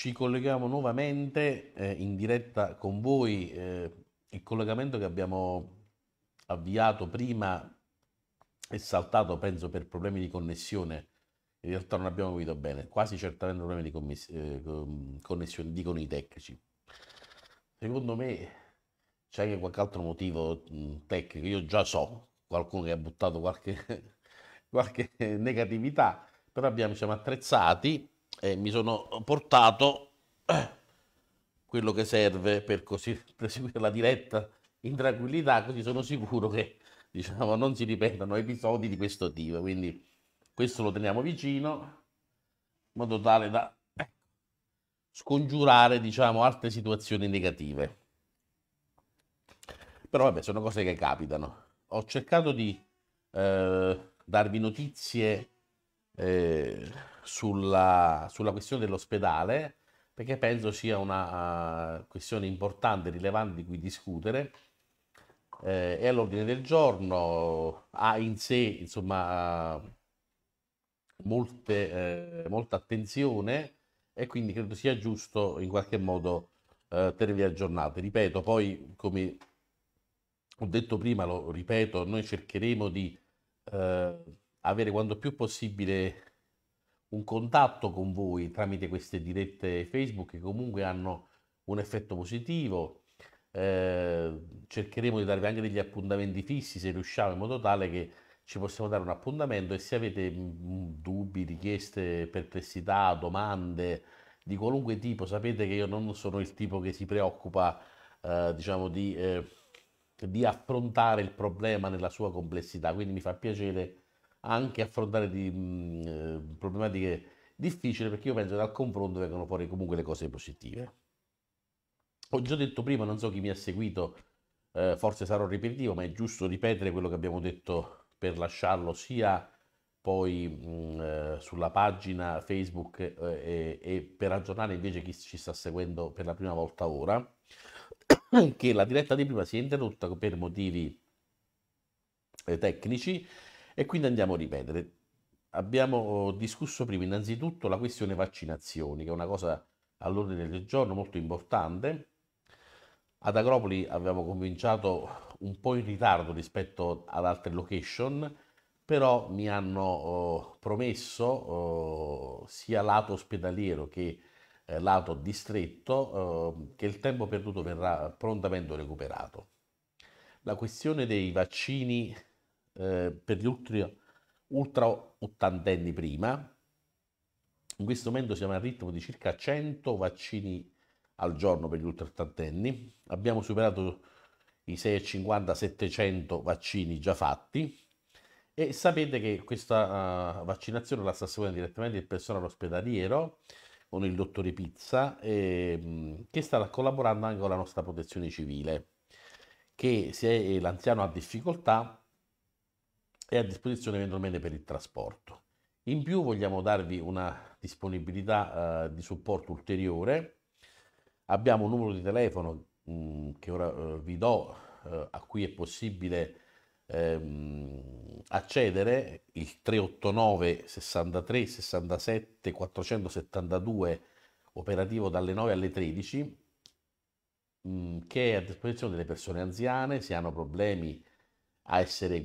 Ci colleghiamo nuovamente eh, in diretta con voi. Eh, il collegamento che abbiamo avviato prima è saltato, penso, per problemi di connessione. In realtà non abbiamo capito bene, quasi certamente problemi di, commiss- eh, connessione, dicono i tecnici. Secondo me c'è anche qualche altro motivo mm, tecnico. Io già so qualcuno che ha buttato qualche, qualche negatività, però abbiamo, siamo attrezzati eh, mi sono portato eh, quello che serve per così proseguire la diretta in tranquillità, così sono sicuro che diciamo, non si ripetano episodi di questo tipo. Quindi questo lo teniamo vicino, in modo tale da eh, scongiurare diciamo, altre situazioni negative. Però vabbè, sono cose che capitano. Ho cercato di eh, darvi notizie eh, sulla, sulla, questione dell'ospedale, perché penso sia una uh, questione importante, rilevante di cui discutere. Eh, è all'ordine del giorno, ha in sé insomma molte, eh, molta attenzione e quindi credo sia giusto in qualche modo eh, tenervi aggiornati. Ripeto, poi come ho detto prima, lo ripeto, noi cercheremo di eh, avere quanto più possibile un contatto con voi tramite queste dirette Facebook che comunque hanno un effetto positivo. Eh, cercheremo di darvi anche degli appuntamenti fissi se riusciamo in modo tale che ci possiamo dare un appuntamento e se avete mm, mm, dubbi, richieste, perplessità, domande di qualunque tipo, sapete che io non sono il tipo che si preoccupa eh, diciamo di, eh, di affrontare il problema nella sua complessità, quindi mi fa piacere anche affrontare di, mh, mm, eh, problematiche difficili perché io penso che dal confronto vengono fuori comunque le cose positive. Ho già detto prima, non so chi mi ha seguito, eh, forse sarò ripetitivo, ma è giusto ripetere quello che abbiamo detto per lasciarlo sia poi mh, mm, eh, sulla pagina Facebook eh, e, e per aggiornare invece chi ci sta seguendo per la prima volta ora, che la diretta di prima si è interrotta per motivi eh, tecnici e quindi andiamo a ripetere. Abbiamo discusso prima innanzitutto la questione vaccinazioni, che è una cosa all'ordine del giorno molto importante. Ad Agropoli avevamo cominciato un po' in ritardo rispetto ad altre location, però mi hanno eh, promesso eh, sia lato ospedaliero che eh, lato distretto oh, che il tempo perduto verrà prontamente recuperato. La questione dei vaccini eh, per gli ultra, ultra ottantenni prima. In questo momento siamo al ritmo di circa 100 vaccini al giorno per gli ultra ottantenni. Abbiamo superato i 650-700 vaccini già fatti e sapete che questa uh, vaccinazione la sta seguendo direttamente il personale ospedaliero con il dottore Pizza e, ehm, che sta collaborando anche con la nostra protezione civile che se l'anziano ha difficoltà è a disposizione eventualmente per il trasporto. In più vogliamo darvi una disponibilità eh, di supporto ulteriore. Abbiamo un numero di telefono mh, mm, che ora eh, vi do, eh, a cui è possibile ehm, accedere, il 389 63 67 472 operativo dalle 9 alle 13, mh, mm, che è a disposizione delle persone anziane, se hanno problemi essere,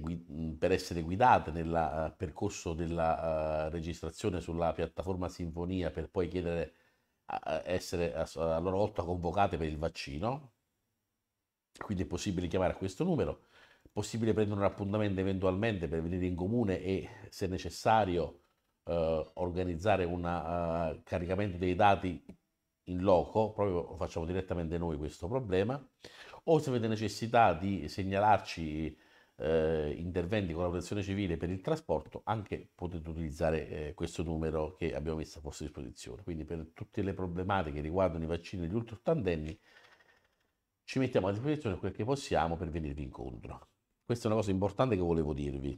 per essere guidate nel eh, percorso della uh, registrazione sulla piattaforma Sinfonia per poi chiedere a essere a, loro volta convocate per il vaccino. Quindi è possibile chiamare a questo numero, è possibile prendere un appuntamento eventualmente per venire in comune e se necessario uh, organizzare un uh, caricamento dei dati in loco, proprio facciamo direttamente noi questo problema, o se avete necessità di segnalarci eh, interventi con la protezione civile per il trasporto, anche potete utilizzare eh, questo numero che abbiamo messo a vostra disposizione. Quindi per tutte le problematiche che riguardano i vaccini degli ultra ottantenni ci mettiamo a disposizione quel che possiamo per venirvi incontro. Questa è una cosa importante che volevo dirvi.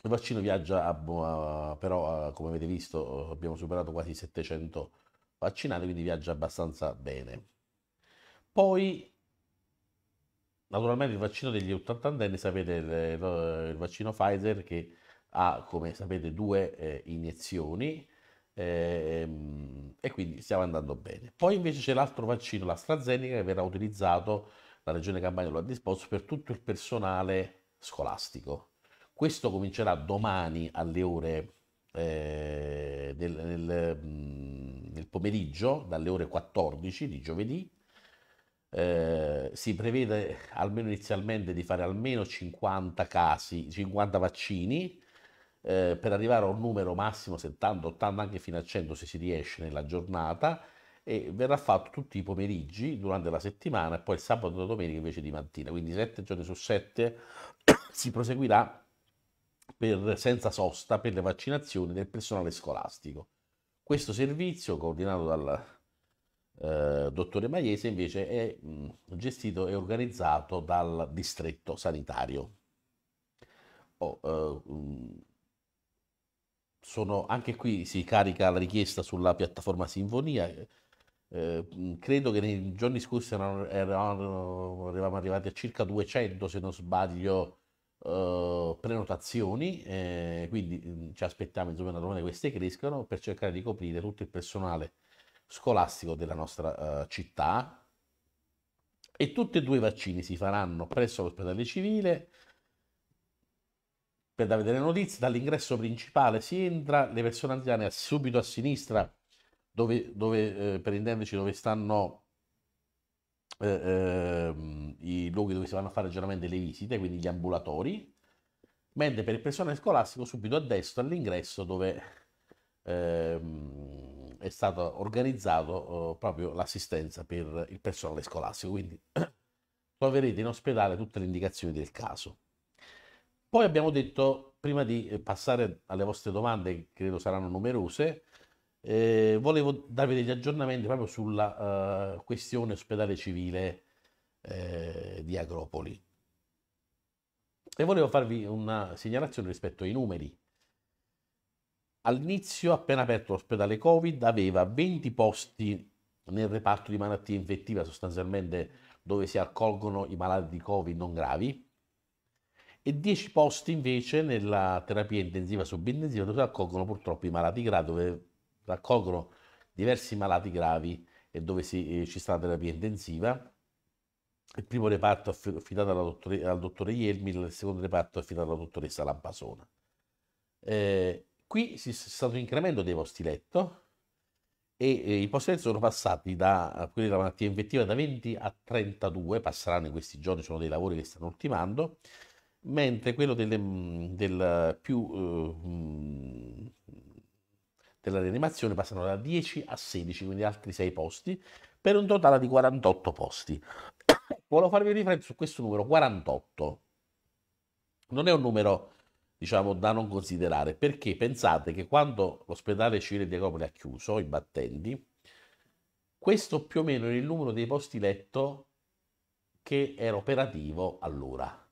Il vaccino viaggia, a, però come avete visto abbiamo superato quasi 700 vaccinati, quindi viaggia abbastanza bene. Poi Naturalmente il vaccino degli 80 anni, sapete, il, il, vaccino Pfizer che ha, come sapete, due eh, iniezioni ehm, e quindi stiamo andando bene. Poi invece c'è l'altro vaccino, l'AstraZeneca, che verrà utilizzato, la Regione Campania lo ha disposto, per tutto il personale scolastico. Questo comincerà domani alle ore eh, del, nel, mm, nel pomeriggio, dalle ore 14 di giovedì, eh, si prevede almeno inizialmente di fare almeno 50 casi, 50 vaccini eh, per arrivare a un numero massimo 70, 80, anche fino a 100 se si riesce nella giornata e verrà fatto tutti i pomeriggi durante la settimana e poi il sabato e domenica invece di mattina, quindi 7 giorni su 7 si proseguirà per, senza sosta per le vaccinazioni del personale scolastico. Questo servizio, coordinato dal dottore Maiese invece è mh, gestito e organizzato dal distretto sanitario. Oh, eh, sono, anche qui si carica la richiesta sulla piattaforma Sinfonia. Eh, credo che nei giorni scorsi erano, erano, eravamo arrivati a circa 200, se non sbaglio, Uh, prenotazioni, eh, quindi ci aspettiamo insomma da queste crescano per cercare di coprire tutto il personale scolastico della nostra eh, città e tutti e due i vaccini si faranno presso l'ospedale civile per dare delle notizie dall'ingresso principale si entra le persone anziane subito a sinistra dove, dove eh, per intenderci dove stanno eh, eh, i luoghi dove si vanno a fare generalmente le visite quindi gli ambulatori mentre per il personale scolastico subito a destra all'ingresso dove ehm, è stato organizzato eh, proprio l'assistenza per il personale scolastico, quindi troverete in ospedale tutte le indicazioni del caso. Poi abbiamo detto, prima di eh, passare alle vostre domande, che credo saranno numerose, eh, volevo darvi degli aggiornamenti proprio sulla eh, questione ospedale civile eh, di Agropoli. E volevo farvi una segnalazione rispetto ai numeri. All'inizio, appena aperto l'ospedale Covid, aveva 20 posti nel reparto di malattie infettive, sostanzialmente dove si accolgono i malati di Covid non gravi, e 10 posti invece nella terapia intensiva subintensiva dove si accolgono purtroppo i malati gravi, dove raccolgono diversi malati gravi e dove si, eh, ci sta la terapia intensiva. Il primo reparto è affidato dottore, al dottore Ielmi, il secondo reparto è affidato alla dottoressa Lampasona. Eh, Qui c'è stato un incremento dei posti letto e i posti letto sono passati da eh, quelli della malattia infettiva da 20 a 32, passeranno in questi giorni, sono dei lavori che stanno ultimando, mentre quello delle, mm, del più, uh, della rianimazione passano da 10 a 16, quindi altri 6 posti, per un totale di 48 posti. Volevo farvi riferimento su questo numero 48. Non è un numero diciamo, da non considerare, perché pensate che quando l'ospedale civile di Agopoli ha chiuso i battenti, questo più o meno era il numero dei posti letto che era operativo allora.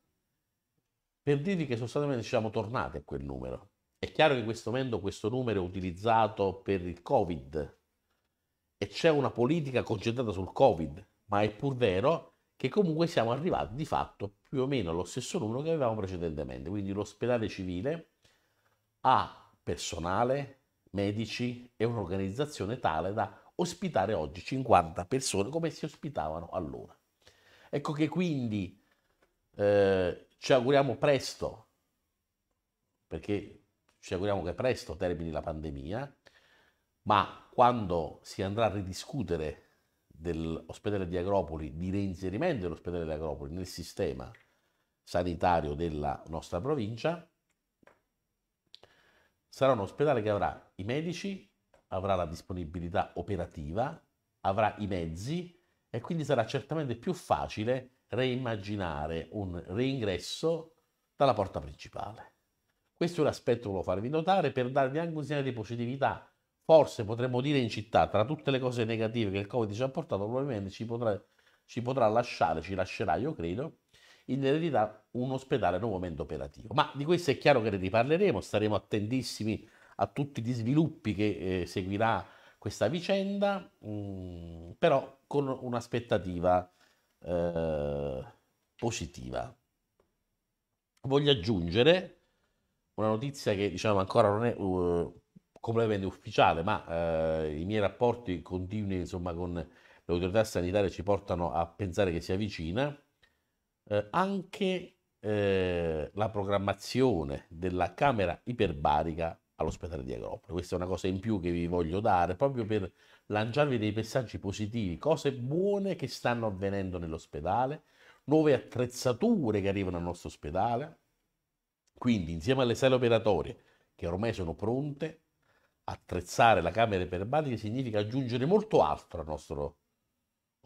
Per dirvi che sostanzialmente siamo tornati a quel numero. È chiaro che in questo momento questo numero è utilizzato per il Covid e c'è una politica concentrata sul Covid, ma è pur vero che comunque siamo arrivati di fatto più o meno allo stesso numero che avevamo precedentemente. Quindi l'ospedale civile ha personale, medici e un'organizzazione tale da ospitare oggi 50 persone come si ospitavano allora. Ecco che quindi eh, ci auguriamo presto, perché ci auguriamo che presto termini la pandemia, ma quando si andrà a ridiscutere dell'ospedale di Agropoli, di reinserimento dell'ospedale di Agropoli nel sistema sanitario della nostra provincia, sarà un ospedale che avrà i medici, avrà la disponibilità operativa, avrà i mezzi e quindi sarà certamente più facile reimmaginare un reingresso dalla porta principale. Questo è un aspetto che volevo farvi notare per darvi anche un segnale di positività forse potremmo dire in città, tra tutte le cose negative che il Covid ci ha portato, probabilmente ci potrà, ci potrà lasciare, ci lascerà, io credo, in eredità un ospedale nuovamente operativo. Ma di questo è chiaro che ne riparleremo, staremo attentissimi a tutti gli sviluppi che eh, seguirà questa vicenda, mh, mm, però con un'aspettativa eh, positiva. Voglio aggiungere una notizia che diciamo ancora non è... Uh, completamente ufficiale, ma eh, i miei rapporti continui insomma, con le autorità sanitarie ci portano a pensare che sia vicina. Eh, anche eh, la programmazione della camera iperbarica all'ospedale di Agropoli. Questa è una cosa in più che vi voglio dare proprio per lanciarvi dei messaggi positivi, cose buone che stanno avvenendo nell'ospedale, nuove attrezzature che arrivano al nostro ospedale. Quindi insieme alle sale operatorie che ormai sono pronte, attrezzare la camera iperbatica significa aggiungere molto altro al nostro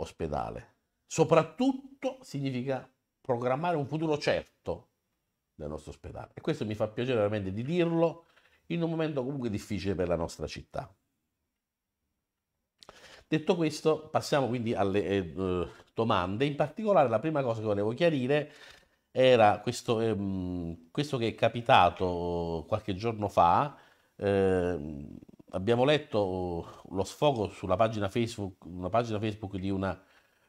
ospedale. Soprattutto significa programmare un futuro certo del nostro ospedale. E questo mi fa piacere veramente di dirlo in un momento comunque difficile per la nostra città. Detto questo, passiamo quindi alle eh, domande. In particolare la prima cosa che volevo chiarire era questo, ehm, questo che è capitato qualche giorno fa, eh, abbiamo letto uh, lo sfogo sulla pagina Facebook, una pagina Facebook di una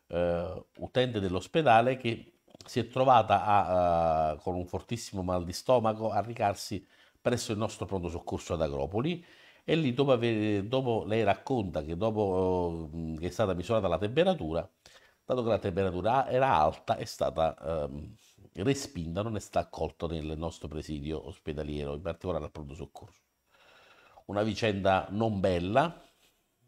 eh, utente dell'ospedale che si è trovata a, a, eh, con un fortissimo mal di stomaco a recarsi presso il nostro pronto soccorso ad Agropoli e lì dopo, aver, dopo lei racconta che dopo uh, che è stata misurata la temperatura, dato che la temperatura era alta, è stata ehm, respinta, non è stata accolta nel nostro presidio ospedaliero, in particolare al pronto soccorso una vicenda non bella,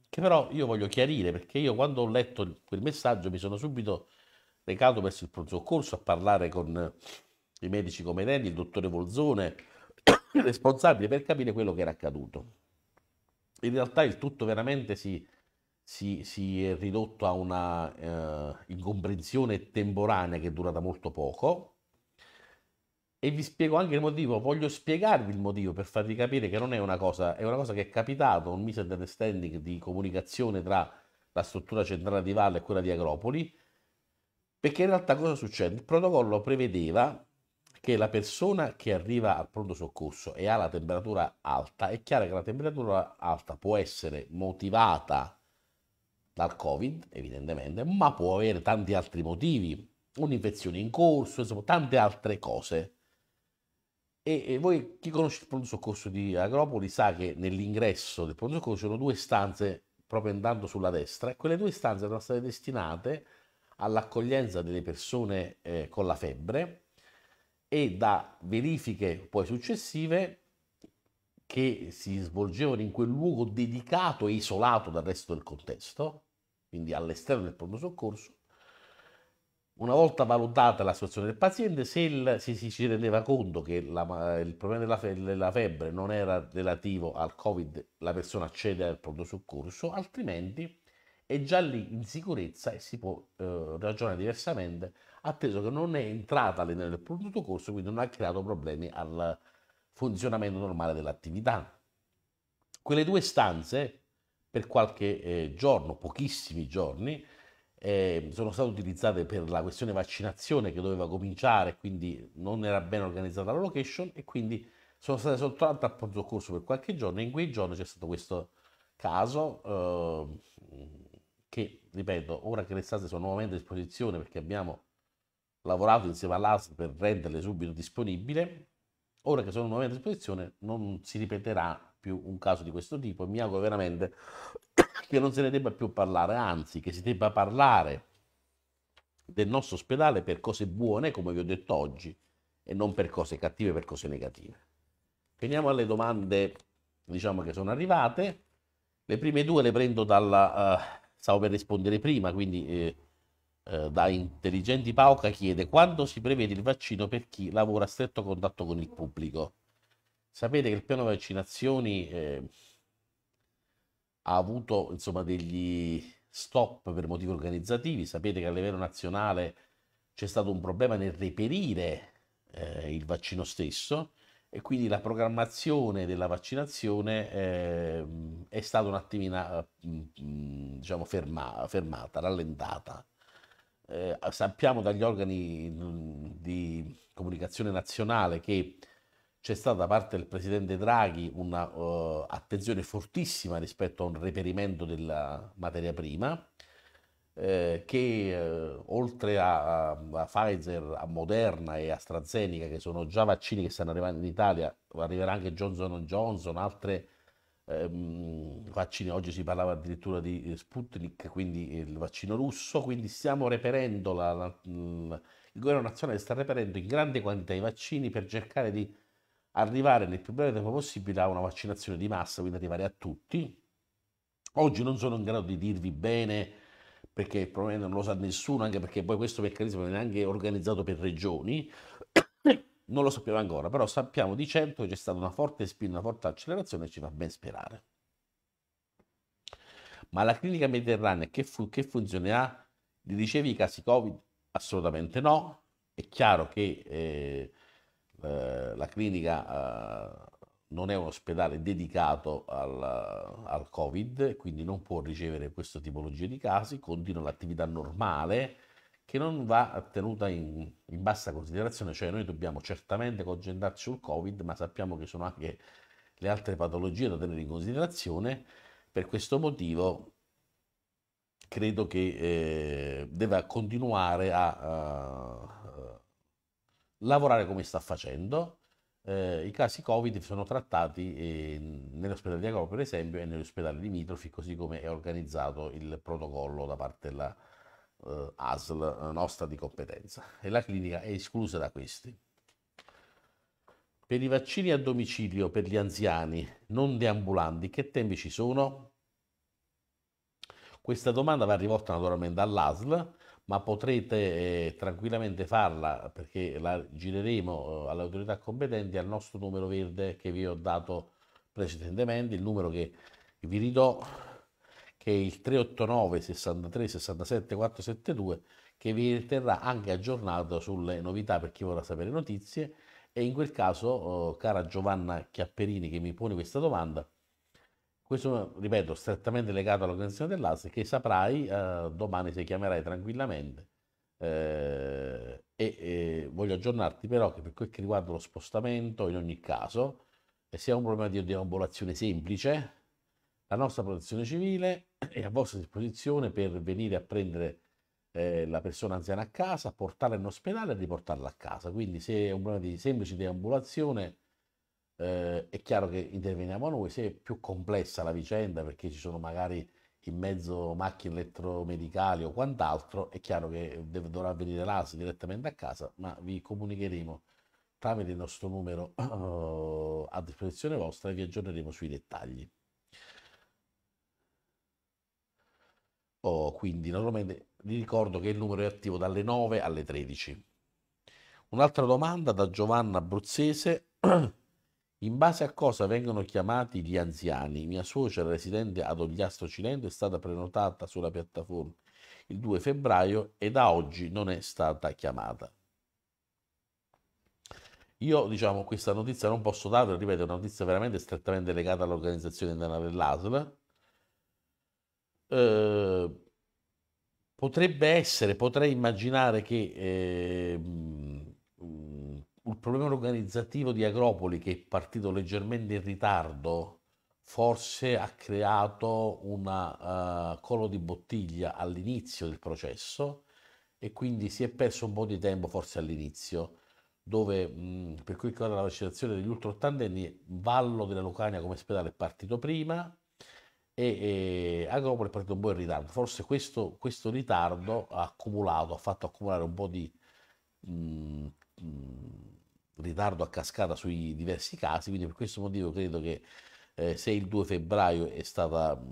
che però io voglio chiarire perché io quando ho letto quel messaggio mi sono subito recato verso il pronto soccorso a parlare con i medici competenti, il dottore Volzone, il responsabile, per capire quello che era accaduto. In realtà il tutto veramente si, si, si è ridotto a una eh, incomprensione temporanea che è durata molto poco, e vi spiego anche il motivo, voglio spiegarvi il motivo per farvi capire che non è una cosa, è una cosa che è capitato, un misunderstanding di comunicazione tra la struttura centrale di Valle e quella di Agropoli, perché in realtà cosa succede? Il protocollo prevedeva che la persona che arriva al pronto soccorso e ha la temperatura alta, è chiaro che la temperatura alta può essere motivata dal Covid, evidentemente, ma può avere tanti altri motivi, un'infezione in corso, insomma, tante altre cose e, e voi, chi conosce il pronto soccorso di Agropoli sa che nell'ingresso del pronto soccorso c'erano due stanze proprio andando sulla destra e quelle due stanze erano state destinate all'accoglienza delle persone eh, con la febbre e da verifiche poi successive che si svolgevano in quel luogo dedicato e isolato dal resto del contesto, quindi all'esterno del pronto soccorso, una volta valutata la situazione del paziente, se, il, se si rendeva conto che la, il problema della, febbre non era relativo al Covid, la persona accede al pronto soccorso, altrimenti è già lì in sicurezza e si può eh, ragionare diversamente, atteso che non è entrata nel pronto soccorso, quindi non ha creato problemi al funzionamento normale dell'attività. Quelle due stanze, per qualche eh, giorno, pochissimi giorni, eh, sono state utilizzate per la questione vaccinazione che doveva cominciare, quindi non era ben organizzata la location e quindi sono state soltanto a pronto soccorso per qualche giorno e in quei giorni c'è stato questo caso eh, che, ripeto, ora che le stanze sono nuovamente a disposizione perché abbiamo lavorato insieme all'AS per renderle subito disponibili, ora che sono nuovamente a disposizione non si ripeterà più un caso di questo tipo e mi auguro veramente che non se ne debba più parlare, anzi che si debba parlare del nostro ospedale per cose buone, come vi ho detto oggi, e non per cose cattive, per cose negative. Veniamo alle domande, diciamo, che sono arrivate. Le prime due le prendo dalla... Uh, stavo per rispondere prima, quindi eh, eh, da Intelligenti Pauca chiede quando si prevede il vaccino per chi lavora a stretto contatto con il pubblico. Sapete che il piano vaccinazioni... Eh, ha avuto insomma, degli stop per motivi organizzativi. Sapete che a livello nazionale c'è stato un problema nel reperire eh, il vaccino stesso e quindi la programmazione della vaccinazione eh, è stata un attimino mm, mm, diciamo, ferma, fermata, rallentata. Eh, sappiamo dagli organi mm, di comunicazione nazionale che c'è stata da parte del presidente Draghi un'attenzione eh, uh, fortissima rispetto a un reperimento della materia prima, eh, che eh, oltre a, a, Pfizer, a Moderna e a AstraZeneca, che sono già vaccini che stanno arrivando in Italia, arriverà anche Johnson Johnson, altre ehm, vaccini, oggi si parlava addirittura di eh, Sputnik, quindi il vaccino russo, quindi stiamo reperendo, la, la, il governo nazionale sta reperendo in grande quantità i vaccini per cercare di arrivare nel più breve tempo possibile a una vaccinazione di massa, quindi arrivare a tutti. Oggi non sono in grado di dirvi bene perché probabilmente non lo sa nessuno, anche perché poi questo meccanismo viene anche organizzato per regioni, non lo sappiamo ancora, però sappiamo di certo che c'è stata una forte spinta, una forte accelerazione e ci fa ben sperare. Ma la clinica mediterranea che, fu- che funzione ha? Li ricevi i casi Covid? Assolutamente no. È chiaro che eh, eh, la clinica eh, non è un ospedale dedicato al, al, Covid, quindi non può ricevere questa tipologia di casi, continua l'attività normale che non va tenuta in, in bassa considerazione, cioè noi dobbiamo certamente concentrarci sul Covid, ma sappiamo che sono anche le altre patologie da tenere in considerazione, per questo motivo credo che eh, debba continuare a, a lavorare come sta facendo. Eh, I casi Covid sono trattati eh, nell'ospedale di Agro, per esempio, e negli ospedali limitrofi, così come è organizzato il protocollo da parte della eh, ASL eh, nostra di competenza. E la clinica è esclusa da questi. Per i vaccini a domicilio per gli anziani non deambulanti, che tempi ci sono? Questa domanda va rivolta naturalmente all'ASL ma potrete eh, tranquillamente farla perché la gireremo eh, alle autorità competenti al nostro numero verde che vi ho dato precedentemente, il numero che vi ridò che è il 389 63 67 472 che vi terrà anche aggiornato sulle novità per chi vorrà sapere notizie e in quel caso, eh, cara Giovanna Chiapperini che mi pone questa domanda, questo, ripeto, strettamente legato all'organizzazione dell'asta, che saprai eh, domani se chiamerai tranquillamente. Eh, e, e, voglio aggiornarti però che per quel che riguarda lo spostamento, in ogni caso, eh, se è un problema di deambulazione semplice, la nostra protezione civile è a vostra disposizione per venire a prendere eh, la persona anziana a casa, portarla in ospedale e riportarla a casa. Quindi se è un problema di semplice deambulazione, eh, è chiaro che interveniamo noi, se è più complessa la vicenda perché ci sono magari in mezzo macchine elettromedicali o quant'altro, è chiaro che deve, dovrà venire l'ASI direttamente a casa, ma vi comunicheremo tramite il nostro numero uh, a disposizione vostra e vi aggiorneremo sui dettagli. Oh, quindi naturalmente vi ricordo che il numero è attivo dalle 9 alle 13. Un'altra domanda da Giovanna Abruzzese. In base a cosa vengono chiamati gli anziani? Mia suocera residente ad Ogliastro Cilento è stata prenotata sulla piattaforma il 2 febbraio e da oggi non è stata chiamata. Io, diciamo, questa notizia non posso darla, ripeto, è una notizia veramente strettamente legata all'organizzazione della dell'ASL. Eh, potrebbe essere, potrei immaginare che... Eh, il problema organizzativo di Agropoli, che è partito leggermente in ritardo, forse ha creato un uh, eh, collo di bottiglia all'inizio del processo e quindi si è perso un po' di tempo forse all'inizio, dove mh, mm, per quel che riguarda la vaccinazione degli ottantenni Vallo della Lucania come ospedale è partito prima e, e Agropoli è partito un po' in ritardo. Forse questo, questo ritardo ha accumulato, ha fatto accumulare un po' di mh, mm, mh, mm, ritardo a cascata sui diversi casi, quindi per questo motivo credo che eh, se il 2 febbraio è stata, mh,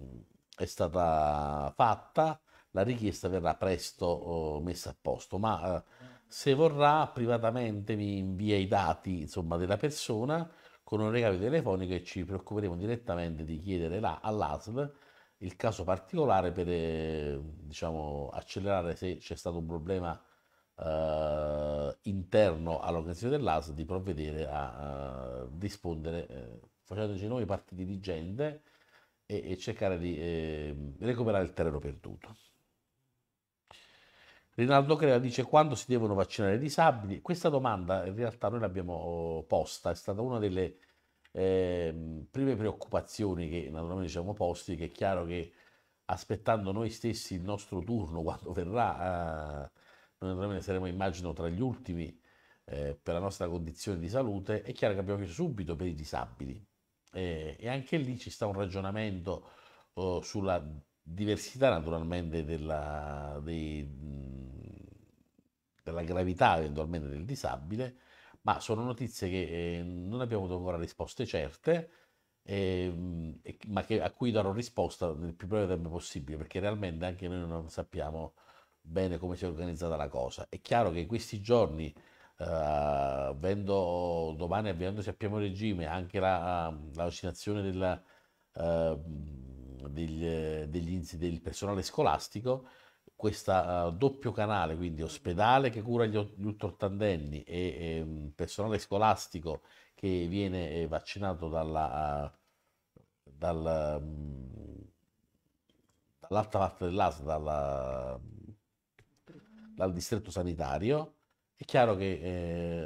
mm, è stata fatta, la richiesta verrà presto oh, messa a posto, ma eh, se vorrà privatamente mi invia i dati insomma, della persona con un regalo telefonico e ci preoccuperemo direttamente di chiedere là, all'ASL il caso particolare per eh, diciamo, accelerare se c'è stato un problema eh, interno all'organizzazione dell'AS di provvedere a, a rispondere eh, facendoci noi parte dirigente e, e cercare di eh, recuperare il terreno perduto. Rinaldo Crea dice quando si devono vaccinare i disabili. Questa domanda in realtà noi l'abbiamo posta, è stata una delle eh, prime preoccupazioni che naturalmente ci siamo posti, che è chiaro che aspettando noi stessi il nostro turno quando verrà, eh, noi veramente saremo immagino tra gli ultimi eh, per la nostra condizione di salute, è chiaro che abbiamo chiesto subito per i disabili eh, e anche lì ci sta un ragionamento oh, sulla diversità naturalmente della, dei, della, gravità eventualmente del disabile, ma sono notizie che eh, non abbiamo avuto ancora risposte certe, eh, ma che, a cui darò risposta nel più breve tempo possibile, perché realmente anche noi non sappiamo bene come si è organizzata la cosa. È chiaro che in questi giorni, eh, avendo, domani avviandosi a pieno regime, anche la, la vaccinazione della, eh, degli, degli, del personale scolastico, questo uh, eh, doppio canale, quindi ospedale che cura gli, gli ultrattandenni e, e, mm, personale scolastico che viene eh, vaccinato dalla, uh, dal, um, dall'altra parte dell'ASL, dalla, dal distretto sanitario, è chiaro che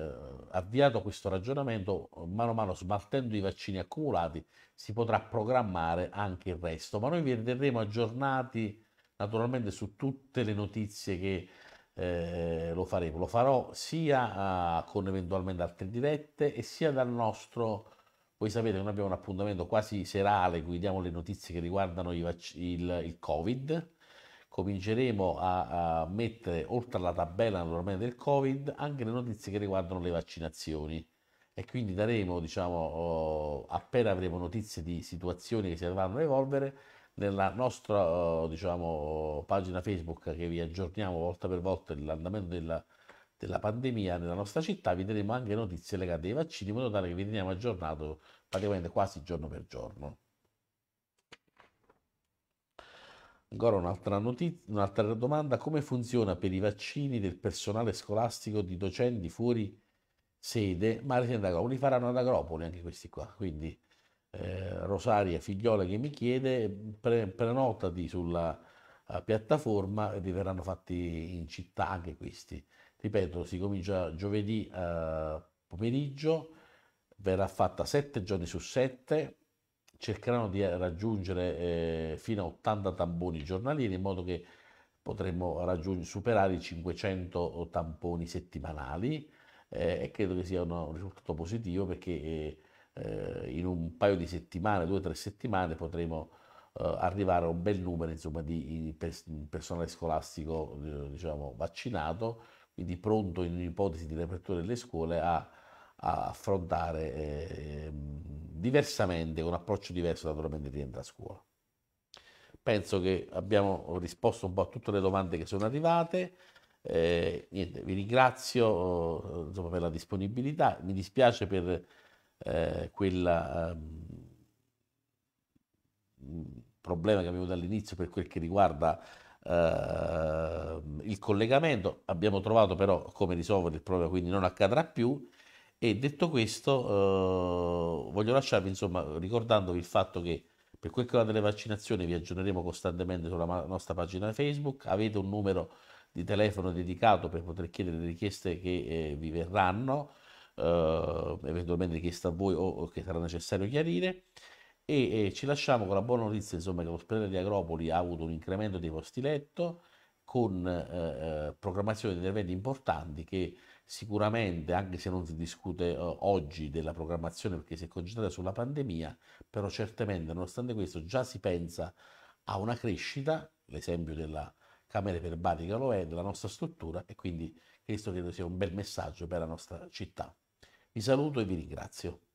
eh, avviato questo ragionamento, mano a mano smaltendo i vaccini accumulati, si potrà programmare anche il resto, ma noi vi renderemo aggiornati naturalmente su tutte le notizie che eh, lo faremo. Lo farò sia uh, con eventualmente altre dirette e sia dal nostro, voi sapete che noi abbiamo un appuntamento quasi serale, guidiamo le notizie che riguardano vac- il, il Covid cominceremo a, a mettere oltre alla tabella naturalmente del Covid anche le notizie che riguardano le vaccinazioni e quindi daremo, diciamo, oh, appena avremo notizie di situazioni che si andranno a evolvere, nella nostra oh, diciamo, pagina Facebook che vi aggiorniamo volta per volta dell'andamento della, della, pandemia nella nostra città, vi daremo anche notizie legate ai vaccini, in modo tale che vi teniamo aggiornato praticamente quasi giorno per giorno. Ancora un'altra, notizia, un'altra domanda, come funziona per i vaccini del personale scolastico di docenti fuori sede, ma li faranno ad Agropoli anche questi qua, quindi eh, Rosaria Figliola che mi chiede, pre- prenotati sulla uh, piattaforma e ti verranno fatti in città anche questi. Ripeto, si comincia giovedì uh, pomeriggio, verrà fatta sette giorni su sette, cercheranno di eh, raggiungere eh, fino a 80 tamponi giornalieri in modo che potremmo superare i 500 tamponi settimanali eh, e credo che sia un risultato positivo perché eh, eh, in un paio di settimane, due o tre settimane potremo eh, arrivare a un bel numero insomma, di, personale scolastico diciamo, vaccinato, quindi pronto in un'ipotesi di riapertura delle scuole a a affrontare eh, diversamente, con un approccio diverso naturalmente rientra a scuola. Penso che abbiamo risposto un po' a tutte le domande che sono arrivate. Eh, niente, vi ringrazio eh, insomma, per la disponibilità, mi dispiace per eh, quel um, ehm, problema che avevo dall'inizio per quel che riguarda uh, il collegamento, abbiamo trovato però come risolvere il problema, quindi non accadrà più e detto questo, eh, voglio lasciarvi, insomma, ricordandovi il fatto che per quel che riguarda le vaccinazioni vi aggiorneremo costantemente sulla ma- nostra pagina Facebook, avete un numero di telefono dedicato per poter chiedere le richieste che eh, vi verranno, eh, eventualmente richieste a voi o, o, che sarà necessario chiarire. E, e ci lasciamo con la buona notizia insomma, che l'ospedale di Agropoli ha avuto un incremento dei posti letto con eh, eh, programmazione di interventi importanti che Sicuramente, anche se non si discute eh, oggi della programmazione perché si è concentrata sulla pandemia, però certamente, nonostante questo, già si pensa a una crescita, l'esempio della Camera perbatica lo è, della nostra struttura e quindi questo credo sia un bel messaggio per la nostra città. Vi saluto e vi ringrazio.